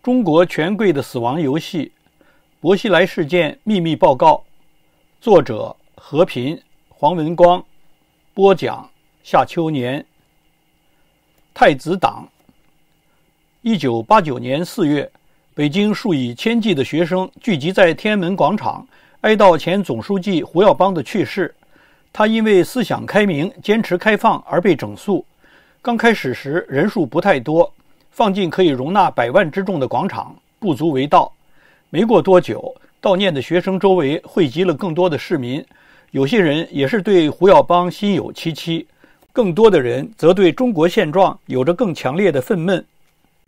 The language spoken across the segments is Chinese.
中国权贵的死亡游戏：薄熙来事件秘密报告，作者何平、黄文光，播讲夏秋年。太子党。一九八九年四月，北京数以千计的学生聚集在天安门广场，哀悼前总书记胡耀邦的去世。他因为思想开明、坚持开放而被整肃。刚开始时，人数不太多。放进可以容纳百万之众的广场，不足为道。没过多久，悼念的学生周围汇集了更多的市民，有些人也是对胡耀邦心有戚戚，更多的人则对中国现状有着更强烈的愤懑。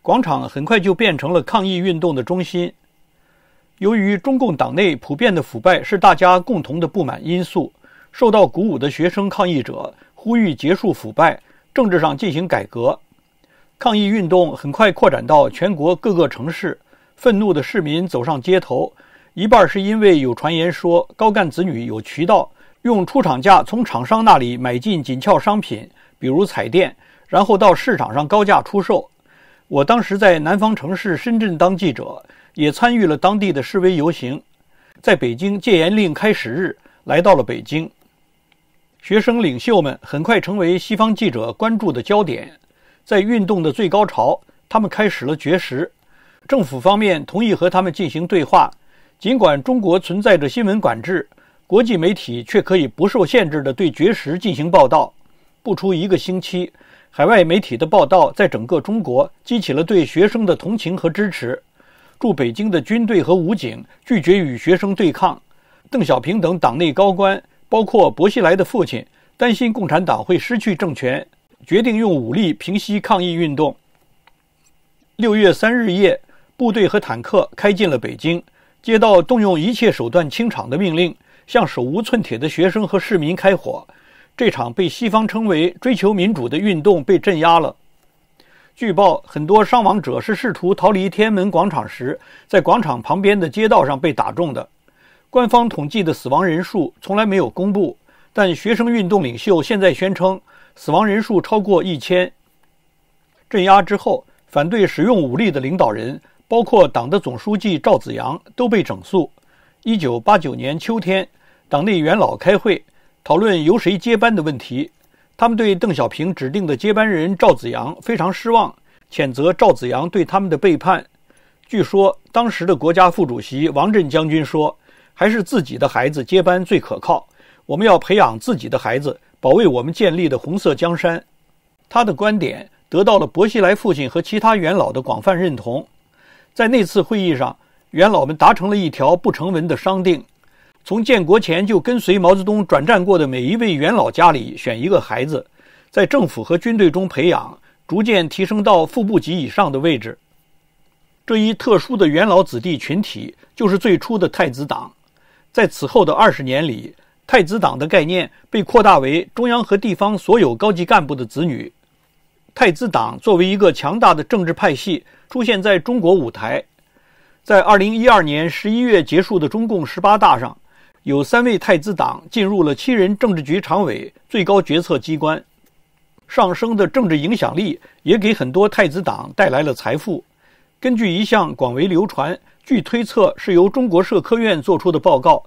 广场很快就变成了抗议运动的中心。由于中共党内普遍的腐败是大家共同的不满因素，受到鼓舞的学生抗议者呼吁结束腐败，政治上进行改革。抗议运动很快扩展到全国各个城市，愤怒的市民走上街头，一半是因为有传言说高干子女有渠道用出厂价从厂商那里买进紧俏商品，比如彩电，然后到市场上高价出售。我当时在南方城市深圳当记者，也参与了当地的示威游行。在北京，戒严令开始日，来到了北京，学生领袖们很快成为西方记者关注的焦点。在运动的最高潮，他们开始了绝食。政府方面同意和他们进行对话，尽管中国存在着新闻管制，国际媒体却可以不受限制地对绝食进行报道。不出一个星期，海外媒体的报道在整个中国激起了对学生的同情和支持。驻北京的军队和武警拒绝与学生对抗。邓小平等党内高官，包括薄熙来的父亲，担心共产党会失去政权。决定用武力平息抗议运动。六月三日夜，部队和坦克开进了北京，接到动用一切手段清场的命令，向手无寸铁的学生和市民开火。这场被西方称为追求民主的运动被镇压了。据报，很多伤亡者是试图逃离天安门广场时，在广场旁边的街道上被打中的。官方统计的死亡人数从来没有公布，但学生运动领袖现在宣称。死亡人数超过一千。镇压之后，反对使用武力的领导人，包括党的总书记赵紫阳，都被整肃。一九八九年秋天，党内元老开会讨论由谁接班的问题，他们对邓小平指定的接班人赵紫阳非常失望，谴责赵紫阳对他们的背叛。据说，当时的国家副主席王震将军说：“还是自己的孩子接班最可靠。”我们要培养自己的孩子，保卫我们建立的红色江山。他的观点得到了薄熙来父亲和其他元老的广泛认同。在那次会议上，元老们达成了一条不成文的商定：从建国前就跟随毛泽东转战过的每一位元老家里选一个孩子，在政府和军队中培养，逐渐提升到副部级以上的位置。这一特殊的元老子弟群体就是最初的太子党。在此后的二十年里，太子党的概念被扩大为中央和地方所有高级干部的子女。太子党作为一个强大的政治派系出现在中国舞台。在2012年11月结束的中共十八大上，有三位太子党进入了七人政治局常委最高决策机关。上升的政治影响力也给很多太子党带来了财富。根据一项广为流传、据推测是由中国社科院做出的报告。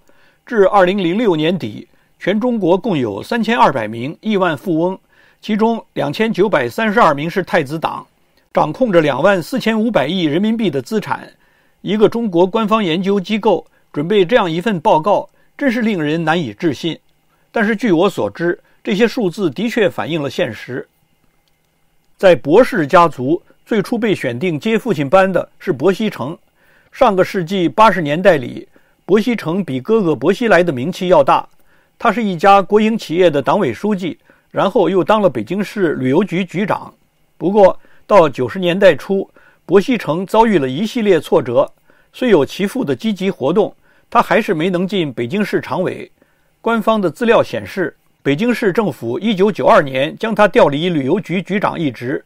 至二零零六年底，全中国共有三千二百名亿万富翁，其中两千九百三十二名是太子党，掌控着两万四千五百亿人民币的资产。一个中国官方研究机构准备这样一份报告，真是令人难以置信。但是据我所知，这些数字的确反映了现实。在博士家族最初被选定接父亲班的是博西成，上个世纪八十年代里。薄熙成比哥哥薄熙来的名气要大，他是一家国营企业的党委书记，然后又当了北京市旅游局局长。不过，到九十年代初，薄熙成遭遇了一系列挫折，虽有其父的积极活动，他还是没能进北京市常委。官方的资料显示，北京市政府一九九二年将他调离旅游局局长一职。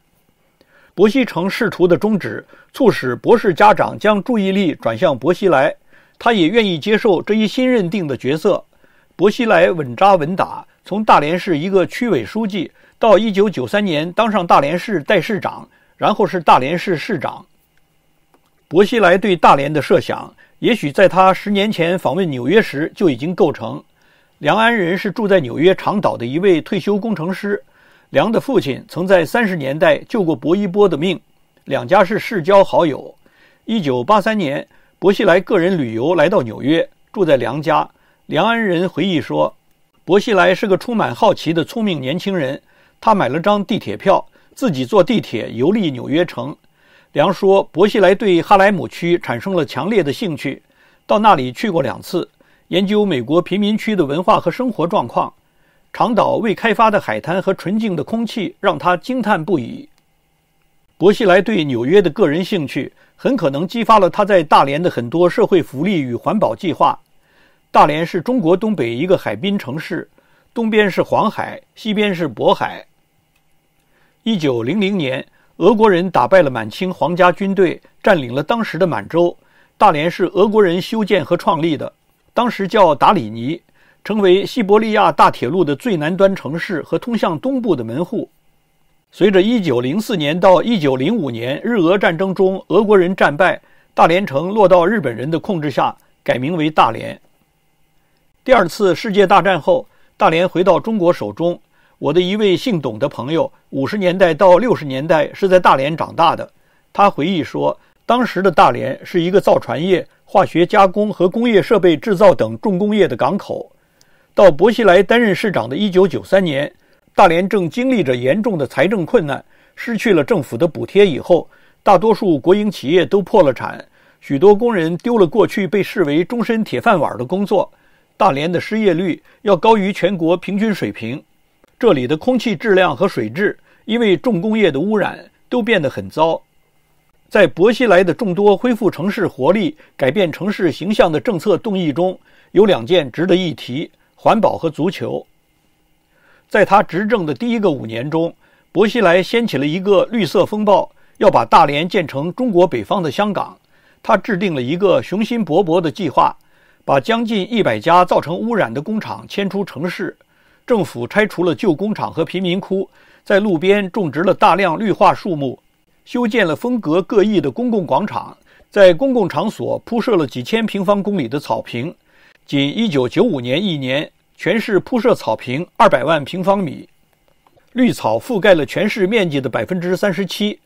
薄熙成仕途的终止，促使博士家长将注意力转向薄熙来。他也愿意接受这一新认定的角色。薄熙来稳扎稳打，从大连市一个区委书记到1993年当上大连市代市长，然后是大连市市长。薄熙来对大连的设想，也许在他十年前访问纽约时就已经构成。梁安仁是住在纽约长岛的一位退休工程师，梁的父亲曾在三十年代救过薄一波的命，两家是世交好友。1983年。博西莱个人旅游来到纽约，住在梁家。梁安仁回忆说：“博西莱是个充满好奇的聪明年轻人，他买了张地铁票，自己坐地铁游历纽约城。”梁说：“博西莱对哈莱姆区产生了强烈的兴趣，到那里去过两次，研究美国贫民区的文化和生活状况。长岛未开发的海滩和纯净的空气让他惊叹不已。”薄熙来对纽约的个人兴趣，很可能激发了他在大连的很多社会福利与环保计划。大连是中国东北一个海滨城市，东边是黄海，西边是渤海。一九零零年，俄国人打败了满清皇家军队，占领了当时的满洲。大连是俄国人修建和创立的，当时叫达里尼，成为西伯利亚大铁路的最南端城市和通向东部的门户。随着1904年到1905年日俄战争中，俄国人战败，大连城落到日本人的控制下，改名为大连。第二次世界大战后，大连回到中国手中。我的一位姓董的朋友，五十年代到六十年代是在大连长大的。他回忆说，当时的大连是一个造船业、化学加工和工业设备制造等重工业的港口。到薄熙来担任市长的一九九三年。大连正经历着严重的财政困难，失去了政府的补贴以后，大多数国营企业都破了产，许多工人丢了过去被视为终身铁饭碗的工作。大连的失业率要高于全国平均水平。这里的空气质量和水质因为重工业的污染都变得很糟。在薄西来的众多恢复城市活力、改变城市形象的政策动议中，有两件值得一提：环保和足球。在他执政的第一个五年中，薄熙来掀起了一个绿色风暴，要把大连建成中国北方的香港。他制定了一个雄心勃勃的计划，把将近一百家造成污染的工厂迁出城市。政府拆除了旧工厂和贫民窟，在路边种植了大量绿化树木，修建了风格各异的公共广场，在公共场所铺设了几千平方公里的草坪。仅1995年一年。全市铺设草坪二百万平方米，绿草覆盖了全市面积的百分之三十七。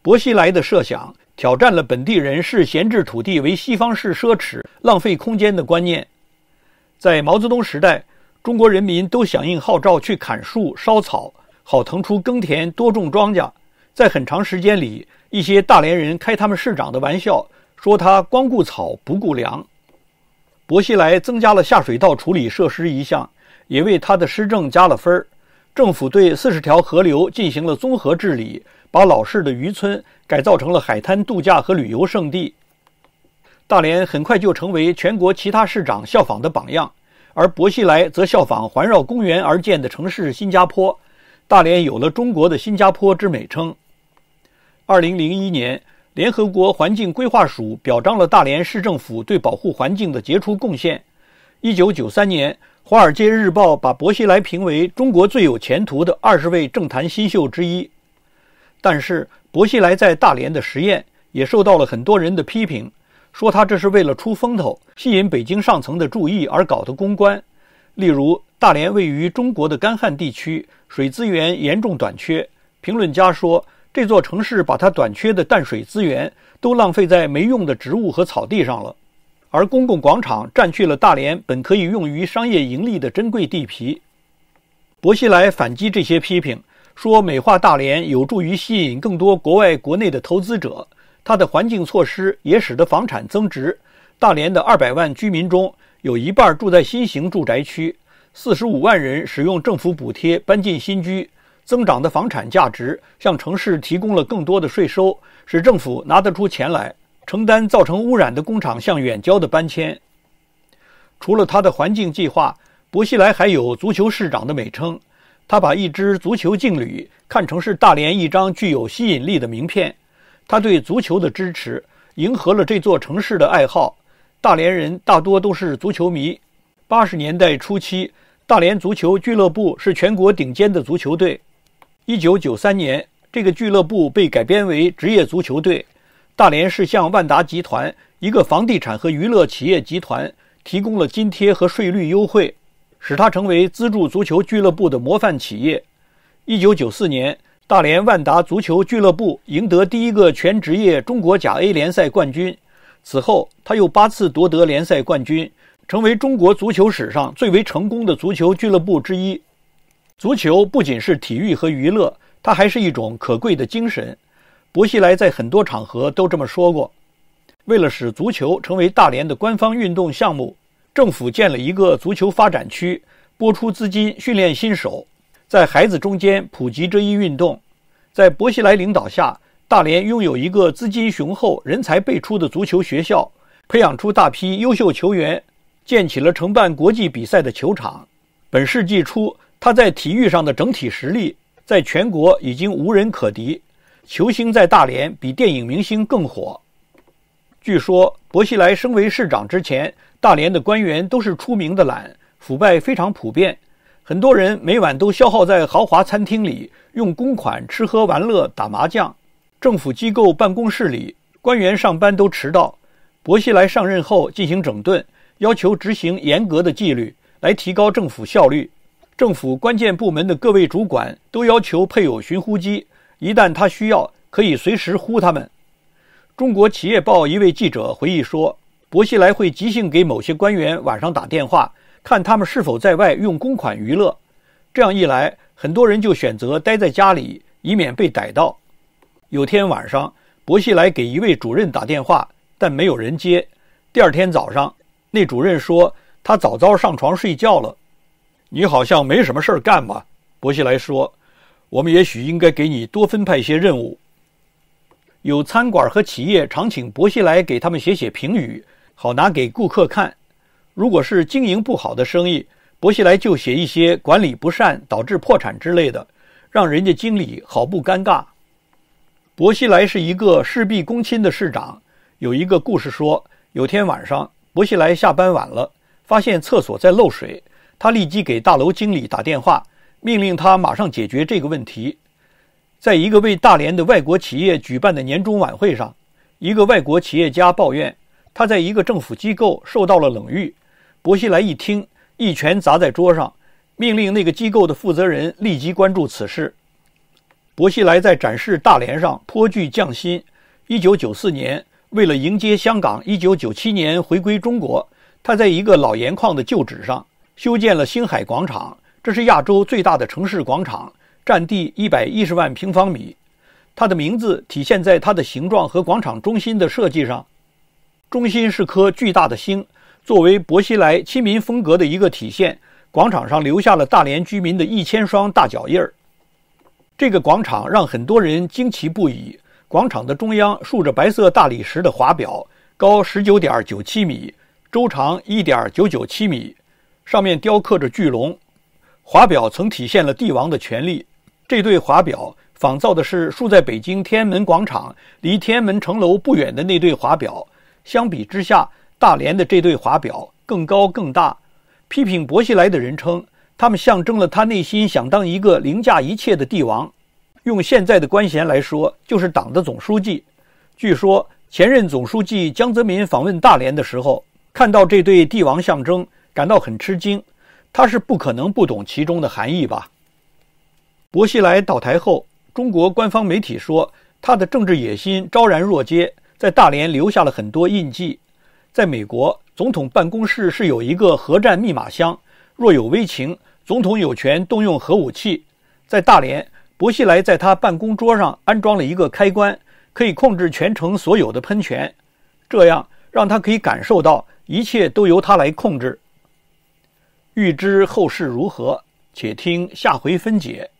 薄熙来的设想挑战了本地人视闲置土地为西方式奢侈、浪费空间的观念。在毛泽东时代，中国人民都响应号召去砍树烧草，好腾出耕田多种庄稼。在很长时间里，一些大连人开他们市长的玩笑，说他光顾草不顾粮。薄熙来增加了下水道处理设施一项，也为他的施政加了分儿。政府对四十条河流进行了综合治理，把老式的渔村改造成了海滩度假和旅游胜地。大连很快就成为全国其他市长效仿的榜样，而薄熙来则效仿环绕公园而建的城市新加坡。大连有了“中国的新加坡”之美称。二零零一年。联合国环境规划署表彰了大连市政府对保护环境的杰出贡献。一九九三年，《华尔街日报》把薄熙来评为中国最有前途的二十位政坛新秀之一。但是，薄熙来在大连的实验也受到了很多人的批评，说他这是为了出风头、吸引北京上层的注意而搞的公关。例如，大连位于中国的干旱地区，水资源严重短缺。评论家说。这座城市把它短缺的淡水资源都浪费在没用的植物和草地上了，而公共广场占据了大连本可以用于商业盈利的珍贵地皮。博西来反击这些批评，说美化大连有助于吸引更多国外、国内的投资者，它的环境措施也使得房产增值。大连的二百万居民中有一半住在新型住宅区，四十五万人使用政府补贴搬进新居。增长的房产价值向城市提供了更多的税收，使政府拿得出钱来承担造成污染的工厂向远郊的搬迁。除了他的环境计划，薄熙来还有“足球市长”的美称。他把一支足球劲旅看成是大连一张具有吸引力的名片。他对足球的支持迎合了这座城市的爱好。大连人大多都是足球迷。八十年代初期，大连足球俱乐部是全国顶尖的足球队。一九九三年，这个俱乐部被改编为职业足球队。大连市向万达集团，一个房地产和娱乐企业集团，提供了津贴和税率优惠，使它成为资助足球俱乐部的模范企业。一九九四年，大连万达足球俱乐部赢得第一个全职业中国甲 A 联赛冠军。此后，他又八次夺得联赛冠军，成为中国足球史上最为成功的足球俱乐部之一。足球不仅是体育和娱乐，它还是一种可贵的精神。薄熙来在很多场合都这么说过。为了使足球成为大连的官方运动项目，政府建了一个足球发展区，拨出资金训练新手，在孩子中间普及这一运动。在薄熙来领导下，大连拥有一个资金雄厚、人才辈出的足球学校，培养出大批优秀球员，建起了承办国际比赛的球场。本世纪初。他在体育上的整体实力在全国已经无人可敌，球星在大连比电影明星更火。据说薄熙来升为市长之前，大连的官员都是出名的懒，腐败非常普遍，很多人每晚都消耗在豪华餐厅里，用公款吃喝玩乐、打麻将。政府机构办公室里，官员上班都迟到。薄熙来上任后进行整顿，要求执行严格的纪律，来提高政府效率。政府关键部门的各位主管都要求配有寻呼机，一旦他需要，可以随时呼他们。《中国企业报》一位记者回忆说：“薄熙来会即兴给某些官员晚上打电话，看他们是否在外用公款娱乐。这样一来，很多人就选择待在家里，以免被逮到。”有天晚上，薄熙来给一位主任打电话，但没有人接。第二天早上，那主任说他早早上床睡觉了。你好像没什么事儿干吧？薄熙来说：“我们也许应该给你多分派一些任务。有餐馆和企业常请薄熙来给他们写写评语，好拿给顾客看。如果是经营不好的生意，薄熙来就写一些管理不善导致破产之类的，让人家经理好不尴尬。”薄熙来是一个事必躬亲的市长。有一个故事说，有天晚上，薄熙来下班晚了，发现厕所在漏水。他立即给大楼经理打电话，命令他马上解决这个问题。在一个为大连的外国企业举办的年终晚会上，一个外国企业家抱怨他在一个政府机构受到了冷遇。薄熙来一听，一拳砸在桌上，命令那个机构的负责人立即关注此事。薄熙来在展示大连上颇具匠心。一九九四年，为了迎接香港一九九七年回归中国，他在一个老盐矿的旧址上。修建了星海广场，这是亚洲最大的城市广场，占地一百一十万平方米。它的名字体现在它的形状和广场中心的设计上。中心是颗巨大的星，作为薄熙来亲民风格的一个体现。广场上留下了大连居民的一千双大脚印儿。这个广场让很多人惊奇不已。广场的中央竖着白色大理石的华表，高十九点九七米，周长一点九九七米。上面雕刻着巨龙，华表曾体现了帝王的权力。这对华表仿造的是竖在北京天安门广场、离天安门城楼不远的那对华表。相比之下，大连的这对华表更高更大。批评薄熙来的人称，他们象征了他内心想当一个凌驾一切的帝王，用现在的官衔来说，就是党的总书记。据说前任总书记江泽民访问大连的时候，看到这对帝王象征。感到很吃惊，他是不可能不懂其中的含义吧？薄熙来倒台后，中国官方媒体说，他的政治野心昭然若揭，在大连留下了很多印记。在美国，总统办公室是有一个核战密码箱，若有危情，总统有权动用核武器。在大连，薄熙来在他办公桌上安装了一个开关，可以控制全城所有的喷泉，这样让他可以感受到一切都由他来控制。欲知后事如何，且听下回分解。